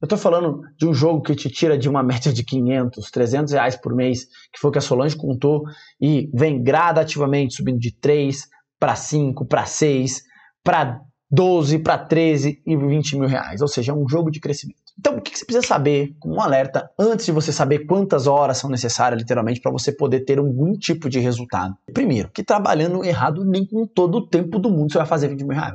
Eu estou falando de um jogo que te tira de uma média de 500, 300 reais por mês, que foi o que a Solange contou, e vem gradativamente subindo de 3 para 5, para 6, para 12, para 13 e 20 mil reais. Ou seja, é um jogo de crescimento. Então, o que você precisa saber, como um alerta, antes de você saber quantas horas são necessárias, literalmente, para você poder ter algum tipo de resultado? Primeiro, que trabalhando errado, nem com todo o tempo do mundo você vai fazer 20 mil reais.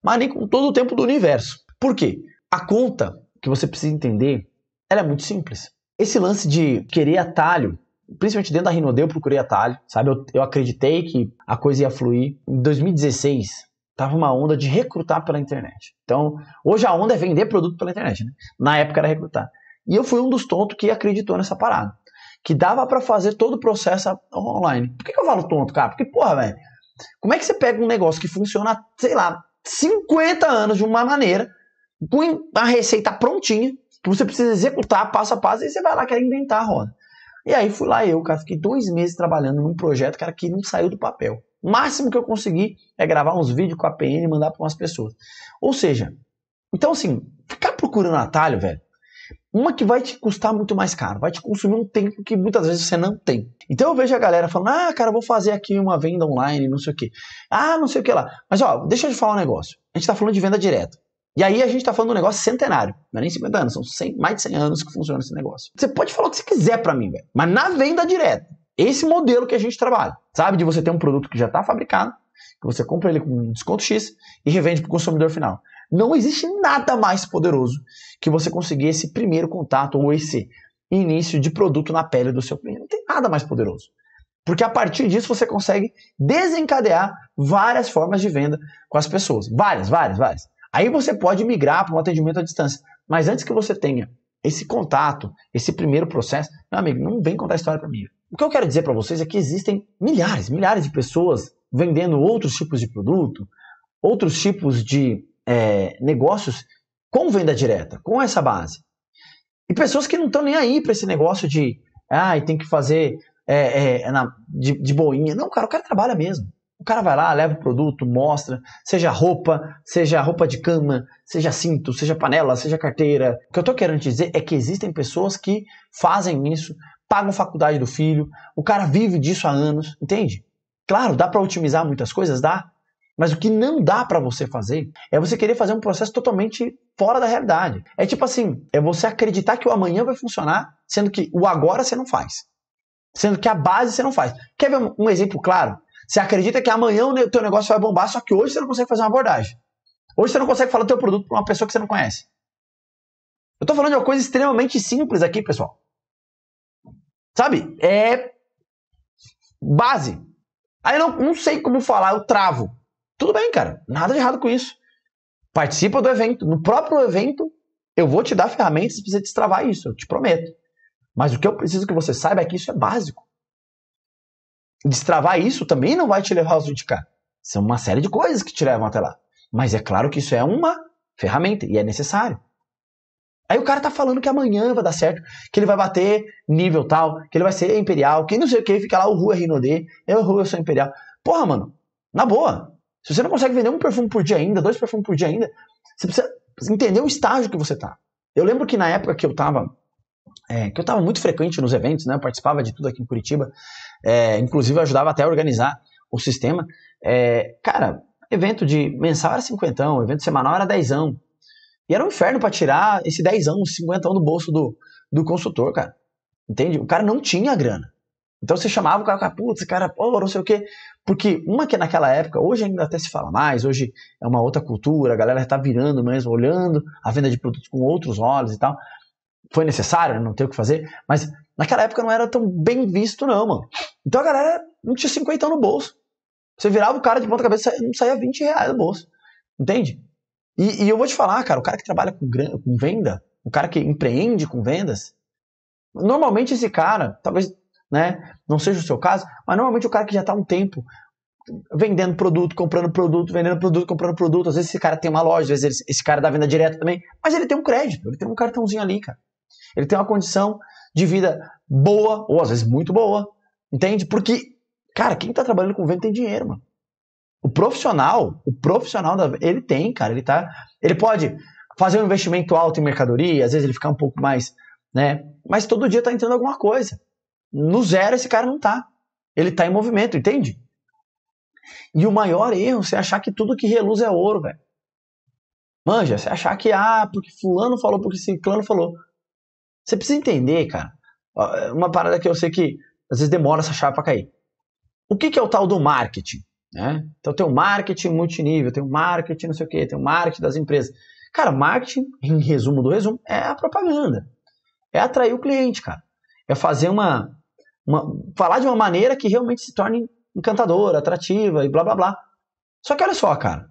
Mas nem com todo o tempo do universo. Por quê? A conta que você precisa entender, ela é muito simples. Esse lance de querer atalho, principalmente dentro da Rinode, eu procurei atalho, sabe? Eu, eu acreditei que a coisa ia fluir. Em 2016, tava uma onda de recrutar pela internet. Então, hoje a onda é vender produto pela internet, né? Na época era recrutar. E eu fui um dos tontos que acreditou nessa parada. Que dava para fazer todo o processo online. Por que, que eu falo tonto, cara? Porque, porra, velho, como é que você pega um negócio que funciona, sei lá, 50 anos de uma maneira põe a receita prontinha, que você precisa executar passo a passo, e você vai lá quer inventar a roda. E aí fui lá eu, cara, fiquei dois meses trabalhando num projeto, cara, que não saiu do papel. O máximo que eu consegui é gravar uns vídeos com a PN e mandar para umas pessoas. Ou seja, então assim, ficar procurando atalho, velho, uma que vai te custar muito mais caro, vai te consumir um tempo que muitas vezes você não tem. Então eu vejo a galera falando, ah, cara, vou fazer aqui uma venda online, não sei o quê Ah, não sei o que lá. Mas ó, deixa eu te falar um negócio. A gente tá falando de venda direta. E aí a gente está falando de um negócio centenário, não é nem 50 anos, são 100, mais de 100 anos que funciona esse negócio. Você pode falar o que você quiser para mim, velho, mas na venda direta, esse modelo que a gente trabalha, sabe? De você ter um produto que já está fabricado, que você compra ele com um desconto X e revende para o consumidor final. Não existe nada mais poderoso que você conseguir esse primeiro contato ou esse início de produto na pele do seu cliente. Não tem nada mais poderoso. Porque a partir disso você consegue desencadear várias formas de venda com as pessoas. Várias, várias, várias. Aí você pode migrar para um atendimento à distância. Mas antes que você tenha esse contato, esse primeiro processo, meu amigo, não vem contar história para mim. O que eu quero dizer para vocês é que existem milhares, milhares de pessoas vendendo outros tipos de produto, outros tipos de é, negócios com venda direta, com essa base. E pessoas que não estão nem aí para esse negócio de, ah, tem que fazer é, é, na, de, de boinha. Não, cara, o cara trabalha mesmo. O cara vai lá, leva o produto, mostra, seja roupa, seja roupa de cama, seja cinto, seja panela, seja carteira. O que eu tô querendo te dizer é que existem pessoas que fazem isso, pagam faculdade do filho, o cara vive disso há anos, entende? Claro, dá para otimizar muitas coisas, dá, mas o que não dá para você fazer é você querer fazer um processo totalmente fora da realidade. É tipo assim, é você acreditar que o amanhã vai funcionar, sendo que o agora você não faz. Sendo que a base você não faz. Quer ver um exemplo claro? Você acredita que amanhã o teu negócio vai bombar, só que hoje você não consegue fazer uma abordagem. Hoje você não consegue falar o teu produto para uma pessoa que você não conhece. Eu estou falando de uma coisa extremamente simples aqui, pessoal. Sabe? É base. Aí eu não, não sei como falar, eu travo. Tudo bem, cara. Nada de errado com isso. Participa do evento. No próprio evento, eu vou te dar ferramentas para você destravar isso, eu te prometo. Mas o que eu preciso que você saiba é que isso é básico destravar isso também não vai te levar aos 20k. São uma série de coisas que te levam até lá. Mas é claro que isso é uma ferramenta e é necessário. Aí o cara tá falando que amanhã vai dar certo, que ele vai bater nível tal, que ele vai ser imperial, que não sei o que, fica lá o Rua Rinodê, eu Rua, eu sou imperial. Porra, mano, na boa. Se você não consegue vender um perfume por dia ainda, dois perfumes por dia ainda, você precisa entender o estágio que você tá. Eu lembro que na época que eu tava, é, que eu tava muito frequente nos eventos, né, eu participava de tudo aqui em Curitiba, é, inclusive ajudava até a organizar o sistema. É, cara, evento de mensal era cinquentão, evento semanal era dezão. E era um inferno para tirar esse dezão, cinquentão do bolso do, do consultor, cara. Entende? O cara não tinha grana. Então você chamava o cara, putz, cara, oh, não sei o quê. Porque uma que naquela época, hoje ainda até se fala mais, hoje é uma outra cultura, a galera está virando mesmo, olhando a venda de produtos com outros olhos e tal foi necessário, não tem o que fazer, mas naquela época não era tão bem visto, não, mano. Então a galera não tinha 50 no bolso. Você virava o cara de ponta cabeça e não saía 20 reais do bolso. Entende? E, e, eu vou te falar, cara, o cara que trabalha com, com venda, o cara que empreende com vendas, normalmente esse cara, talvez né, não seja o seu caso, mas normalmente o cara que já está há um tempo vendendo produto, comprando produto, vendendo produto, comprando produto, às vezes esse cara tem uma loja, às vezes esse cara dá venda direta também, mas ele tem um crédito, ele tem um cartãozinho ali, cara. Ele tem uma condição de vida boa, ou às vezes muito boa. Entende? Porque, cara, quem tá trabalhando com venda tem dinheiro, mano. O profissional, o profissional da ele tem, cara, ele tá, ele pode fazer um investimento alto em mercadoria, às vezes ele ficar um pouco mais, né? Mas todo dia tá entrando alguma coisa. No zero esse cara não tá. Ele tá em movimento, entende? E o maior erro é você achar que tudo que reluz é ouro, velho. Manja, você achar que ah, porque fulano falou, porque ciclano falou. Você precisa entender, cara. Uma parada que eu sei que às vezes demora essa chave para cair. O que, que é o tal do marketing? Né? Então tem o marketing multinível, tem o marketing não sei o que, tem o marketing das empresas. Cara, marketing, em resumo do resumo, é a propaganda. É atrair o cliente, cara. É fazer uma, uma. falar de uma maneira que realmente se torne encantadora, atrativa e blá blá blá. Só que olha só, cara.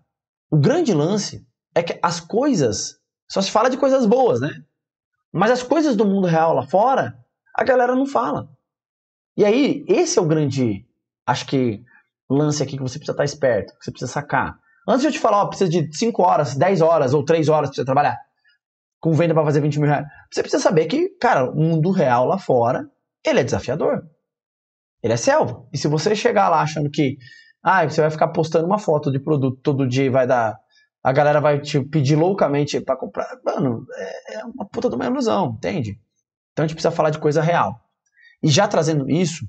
O grande lance é que as coisas. Só se fala de coisas boas, né? Mas as coisas do mundo real lá fora, a galera não fala. E aí, esse é o grande, acho que, lance aqui que você precisa estar esperto, que você precisa sacar. Antes de eu te falar, ó, precisa de 5 horas, 10 horas ou 3 horas para você trabalhar com venda para fazer 20 mil reais. Você precisa saber que, cara, o mundo real lá fora, ele é desafiador. Ele é selva. E se você chegar lá achando que, ah, você vai ficar postando uma foto de produto todo dia e vai dar a galera vai te pedir loucamente para comprar. Mano, é, é, uma puta de uma ilusão, entende? Então a gente precisa falar de coisa real. E já trazendo isso,